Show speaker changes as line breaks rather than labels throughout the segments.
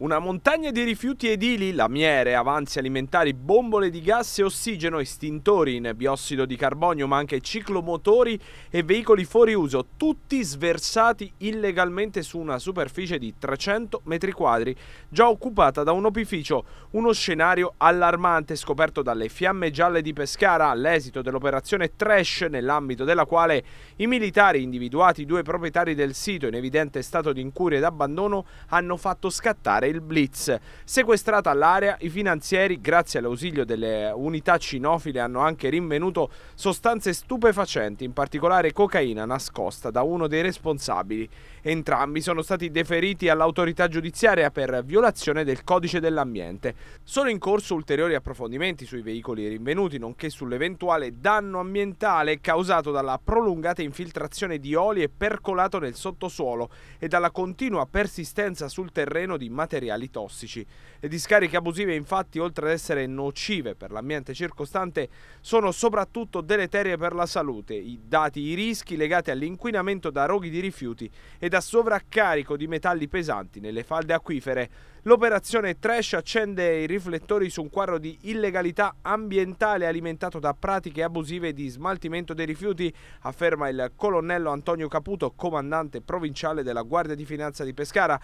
Una montagna di rifiuti edili, lamiere, avanzi alimentari, bombole di gas e ossigeno, estintori in biossido di carbonio, ma anche ciclomotori e veicoli fuori uso, tutti sversati illegalmente su una superficie di 300 metri quadri, già occupata da un opificio. Uno scenario allarmante scoperto dalle fiamme gialle di Pescara all'esito dell'operazione Trash, nell'ambito della quale i militari individuati due proprietari del sito in evidente stato di incuria ed abbandono hanno fatto scattare il blitz. Sequestrata l'area, i finanzieri, grazie all'ausilio delle unità cinofile, hanno anche rinvenuto sostanze stupefacenti, in particolare cocaina nascosta da uno dei responsabili. Entrambi sono stati deferiti all'autorità giudiziaria per violazione del codice dell'ambiente. Sono in corso ulteriori approfondimenti sui veicoli rinvenuti, nonché sull'eventuale danno ambientale causato dalla prolungata infiltrazione di oli e percolato nel sottosuolo e dalla continua persistenza sul terreno di materiali materiali tossici. Le discariche abusive infatti oltre ad essere nocive per l'ambiente circostante sono soprattutto deleterie per la salute, i dati i rischi legati all'inquinamento da roghi di rifiuti e da sovraccarico di metalli pesanti nelle falde acquifere. L'operazione Trash accende i riflettori su un quadro di illegalità ambientale alimentato da pratiche abusive di smaltimento dei rifiuti, afferma il colonnello Antonio Caputo, comandante provinciale della Guardia di Finanza di Pescara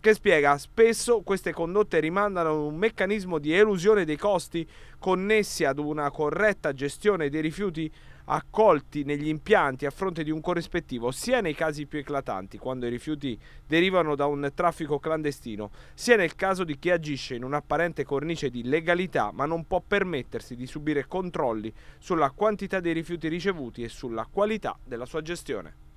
che spiega spesso queste condotte rimandano a un meccanismo di elusione dei costi connessi ad una corretta gestione dei rifiuti accolti negli impianti a fronte di un corrispettivo sia nei casi più eclatanti, quando i rifiuti derivano da un traffico clandestino, sia nel caso di chi agisce in un'apparente cornice di legalità ma non può permettersi di subire controlli sulla quantità dei rifiuti ricevuti e sulla qualità della sua gestione.